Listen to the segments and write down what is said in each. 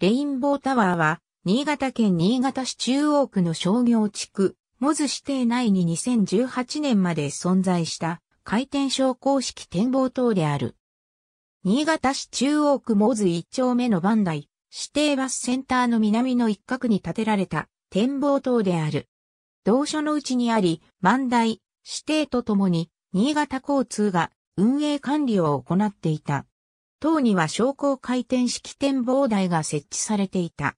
レインボータワーは、新潟県新潟市中央区の商業地区、モズ指定内に2018年まで存在した回転昇降式展望塔である。新潟市中央区モズ1丁目の番台、指定バスセンターの南の一角に建てられた展望塔である。同所のうちにあり、万台、指定とともに、新潟交通が運営管理を行っていた。塔には昇降回転式展望台が設置されていた。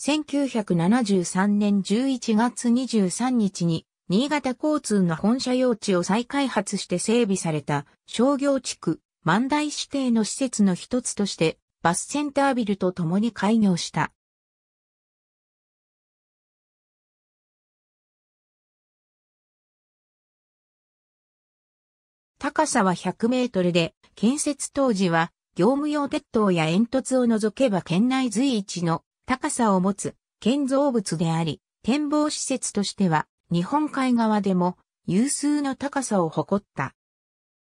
1973年11月23日に、新潟交通の本社用地を再開発して整備された商業地区、万代指定の施設の一つとして、バスセンタービルと共に開業した。高さは100メートルで、建設当時は業務用鉄塔や煙突を除けば県内随一の高さを持つ建造物であり、展望施設としては日本海側でも有数の高さを誇った。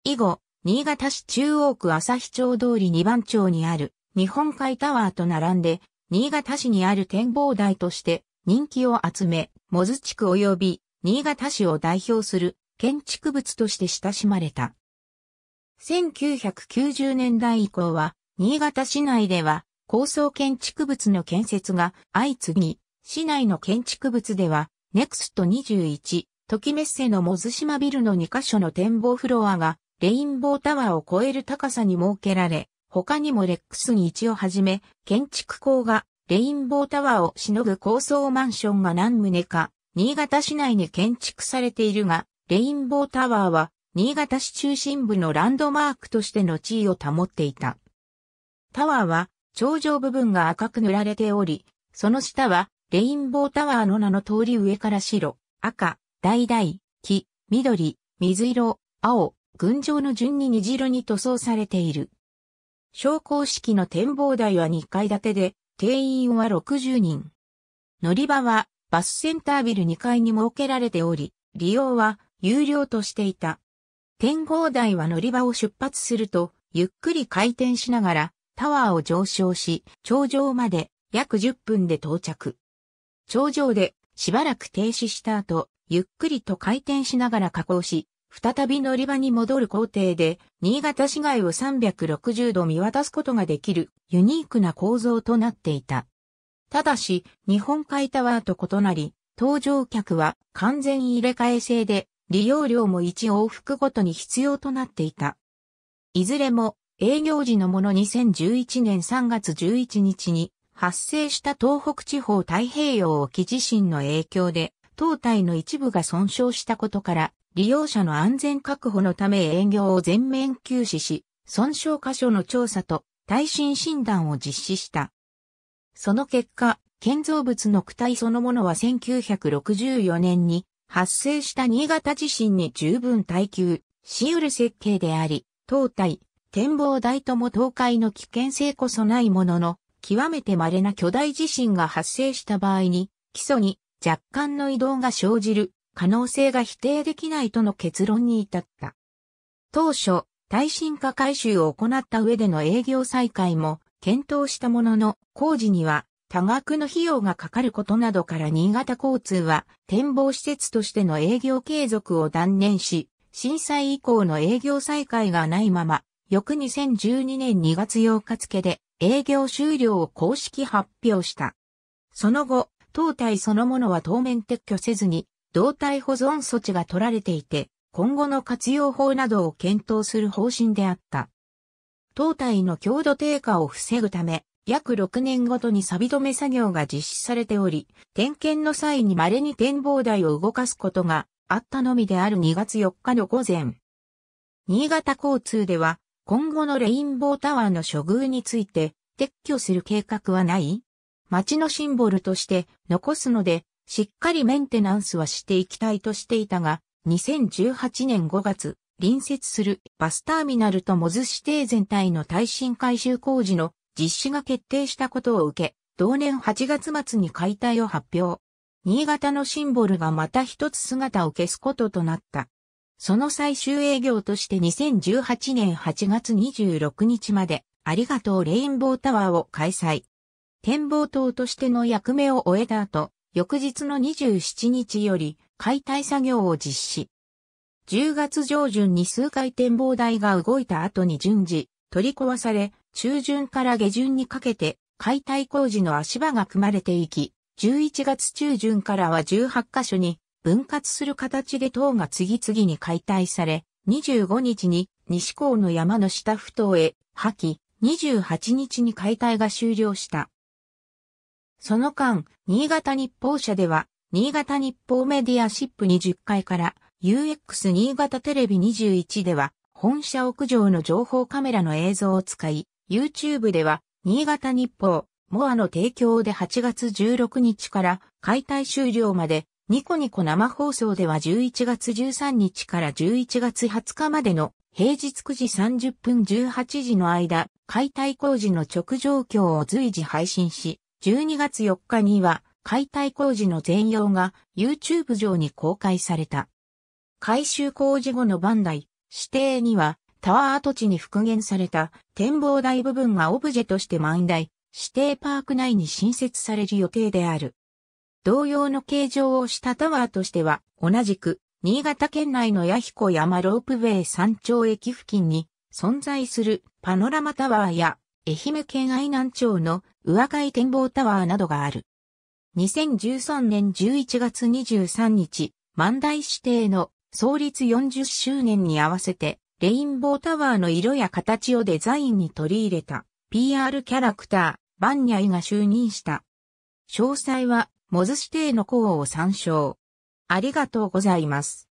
以後、新潟市中央区旭町通り2番町にある日本海タワーと並んで、新潟市にある展望台として人気を集め、モズ地区及び新潟市を代表する建築物として親しまれた。1990年代以降は、新潟市内では、高層建築物の建設が相次ぎ、市内の建築物では、ネクスト21、時メッセのモズ島ビルの2カ所の展望フロアが、レインボータワーを超える高さに設けられ、他にもレックス21をはじめ、建築工がレインボータワーをしのぐ高層マンションが何棟か、新潟市内に建築されているが、レインボータワーは新潟市中心部のランドマークとしての地位を保っていた。タワーは頂上部分が赤く塗られており、その下はレインボータワーの名の通り上から白、赤、橙、黄、緑、水色、青、群青の順に虹色に塗装されている。昇降式の展望台は2階建てで、定員は60人。乗り場はバスセンタービル2階に設けられており、利用は有料としていた。天号台は乗り場を出発すると、ゆっくり回転しながら、タワーを上昇し、頂上まで約10分で到着。頂上でしばらく停止した後、ゆっくりと回転しながら加工し、再び乗り場に戻る工程で、新潟市街を360度見渡すことができるユニークな構造となっていた。ただし、日本海タワーと異なり、搭乗客は完全入れ替え制で利用料も1往復ごとに必要となっていた。いずれも営業時のもの2011年3月11日に発生した東北地方太平洋沖地震の影響で当体の一部が損傷したことから利用者の安全確保のため営業を全面休止し、損傷箇所の調査と耐震診断を実施した。その結果、建造物の躯体そのものは1964年に発生した新潟地震に十分耐久し得る設計であり、東体、展望台とも倒壊の危険性こそないものの、極めて稀な巨大地震が発生した場合に、基礎に若干の移動が生じる可能性が否定できないとの結論に至った。当初、耐震化改修を行った上での営業再開も検討したものの、工事には多額の費用がかかることなどから新潟交通は展望施設としての営業継続を断念し、震災以降の営業再開がないまま、翌2012年2月8日付で営業終了を公式発表した。その後、当体そのものは当面撤去せずに、胴体保存措置が取られていて、今後の活用法などを検討する方針であった。当体の強度低下を防ぐため、約6年ごとに錆止め作業が実施されており、点検の際に稀に展望台を動かすことがあったのみである2月4日の午前。新潟交通では、今後のレインボータワーの処遇について撤去する計画はない町のシンボルとして残すので、しっかりメンテナンスはしていきたいとしていたが、2018年5月、隣接するバスターミナルとモズ指定全体の耐震改修工事の実施が決定したことを受け、同年8月末に解体を発表。新潟のシンボルがまた一つ姿を消すこととなった。その最終営業として2018年8月26日まで、ありがとうレインボータワーを開催。展望塔としての役目を終えた後、翌日の27日より解体作業を実施。10月上旬に数回展望台が動いた後に順次取り壊され、中旬から下旬にかけて解体工事の足場が組まれていき、11月中旬からは18カ所に分割する形で塔が次々に解体され、25日に西港の山の下不頭へ破棄、28日に解体が終了した。その間、新潟日報社では、新潟日報メディアシップ20階から UX 新潟テレビ21では、本社屋上の情報カメラの映像を使い、YouTube では、新潟日報、モアの提供で8月16日から解体終了まで、ニコニコ生放送では11月13日から11月20日までの平日9時30分18時の間、解体工事の直状況を随時配信し、12月4日には解体工事の全容が YouTube 上に公開された。改修工事後のバンダイ、指定にはタワー跡地に復元された展望台部分がオブジェとして満台、指定パーク内に新設される予定である。同様の形状をしたタワーとしては、同じく、新潟県内の八彦山ロープウェイ山頂駅付近に存在するパノラマタワーや、愛媛県愛南町の上海展望タワーなどがある。2013年11月23日、万代指定の創立40周年に合わせて、レインボータワーの色や形をデザインに取り入れた PR キャラクター、バンニャイが就任した。詳細は、モズ指定の項を参照。ありがとうございます。